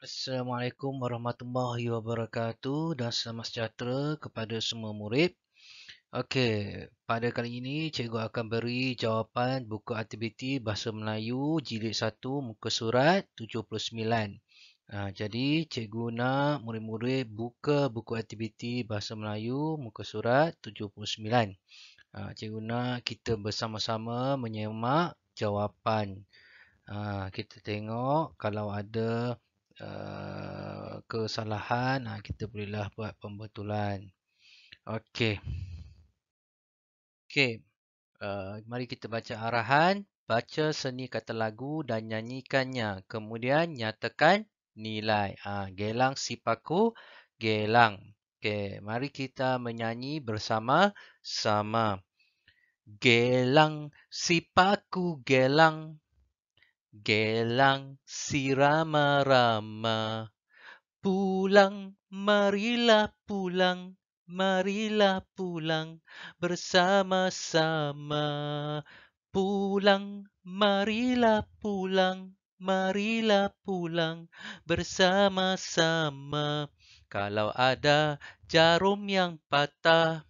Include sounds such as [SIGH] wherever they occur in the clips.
Assalamualaikum warahmatullahi wabarakatuh dan selamat sejahtera kepada semua murid. Okey, pada kali ini cikgu akan beri jawapan buku aktiviti Bahasa Melayu jilid 1 muka surat 79. Ha, jadi cikgu nak murid-murid buka buku aktiviti Bahasa Melayu muka surat 79. Ha, cikgu nak kita bersama-sama menyemak jawapan. Ha, kita tengok kalau ada Eh, kesalahan uh, kita bolehlah buat pembetulan okey okey uh, mari kita baca arahan baca seni kata lagu dan nyanyikannya kemudian nyatakan nilai uh, gelang sipaku gelang okey mari kita menyanyi bersama sama gelang sipaku gelang Gelang si rama-rama Pulang, marilah pulang Marilah pulang bersama-sama Pulang, marilah pulang Marilah pulang bersama-sama Kalau ada jarum yang patah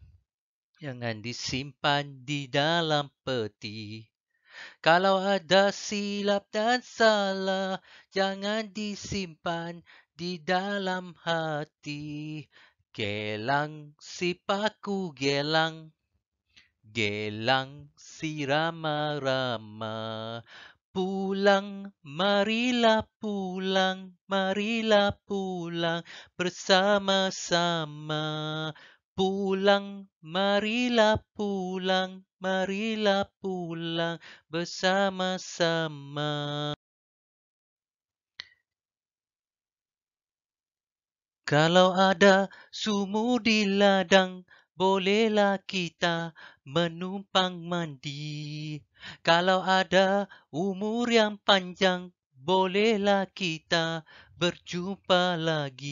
Jangan disimpan di dalam peti kalau ada silap dan salah, jangan disimpan di dalam hati. Gelang si paku gelang, gelang si rama-rama. Pulang, marilah pulang, marilah pulang bersama-sama. Pulang, marilah pulang, marilah pulang bersama-sama. Kalau ada sumur di ladang, bolehlah kita menumpang mandi. Kalau ada umur yang panjang, bolehlah kita berjumpa lagi.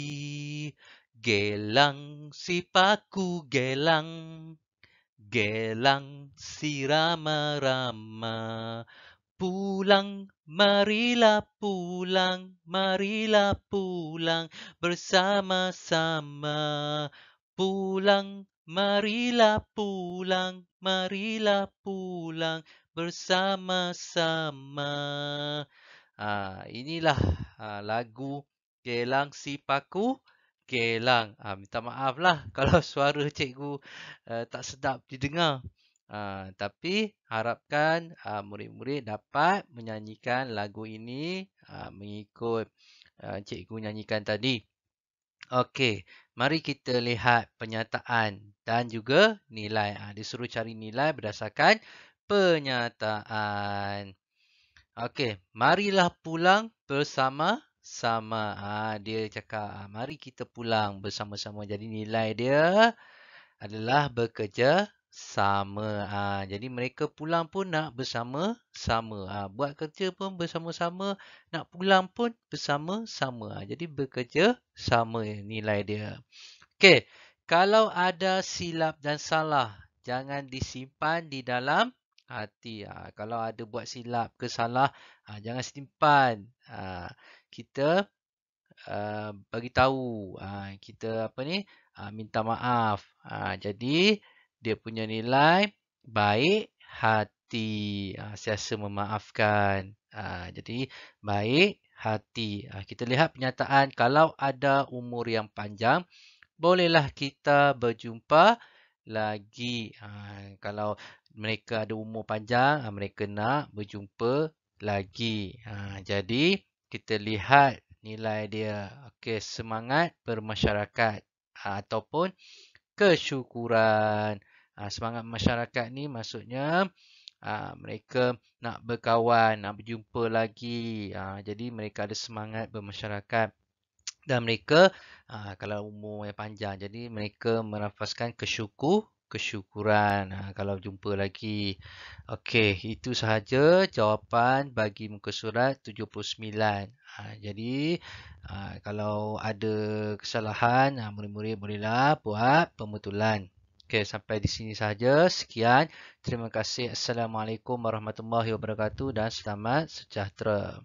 Gelang si paku gelang. Gelang sirama-rama Pulang, marilah pulang, marilah pulang bersama-sama Pulang, marilah pulang, marilah pulang bersama-sama Ah, Inilah ha, lagu Gelang Si Paku Okey lang, ha, minta maaf lah [LAUGHS] kalau suara cikgu uh, tak sedap didengar. Uh, tapi harapkan uh, murid-murid dapat menyanyikan lagu ini uh, mengikut uh, cikgu nyanyikan tadi. Okey, mari kita lihat penyataan dan juga nilai. Uh, suruh cari nilai berdasarkan penyataan. Okey, marilah pulang bersama sama. Ha, dia cakap, ah, mari kita pulang bersama-sama. Jadi nilai dia adalah bekerja sama. Ha, jadi mereka pulang pun nak bersama-sama. Ha, buat kerja pun bersama-sama. Nak pulang pun bersama-sama. Ha, jadi bekerja sama ya nilai dia. Okey. Kalau ada silap dan salah, jangan disimpan di dalam hati. Ha, kalau ada buat silap ke salah, ha, jangan simpan. Ha, kita uh, bagi tahu, ha, kita apa ni? Ha, minta maaf. Ha, jadi dia punya nilai baik hati. Ha, siasa memaafkan. Ha, jadi baik hati. Ha, kita lihat pernyataan kalau ada umur yang panjang, bolehlah kita berjumpa lagi. Ha, kalau mereka ada umur panjang, ha, mereka nak berjumpa lagi. Ha, jadi, kita lihat nilai dia. okay, semangat bermasyarakat ha, ataupun kesyukuran. Ha, semangat masyarakat ni maksudnya ha, mereka nak berkawan, nak berjumpa lagi. Ha, jadi, mereka ada semangat bermasyarakat. Dan mereka, kalau umur yang panjang, jadi mereka merafaskan kesyukur kesyukuran. Ha, kalau jumpa lagi. Okey, itu sahaja jawapan bagi muka surat 79. Ha, jadi, ha, kalau ada kesalahan, ha, murid-murid bolehlah buat pembetulan. Okey, sampai di sini sahaja. Sekian. Terima kasih. Assalamualaikum warahmatullahi wabarakatuh dan selamat sejahtera.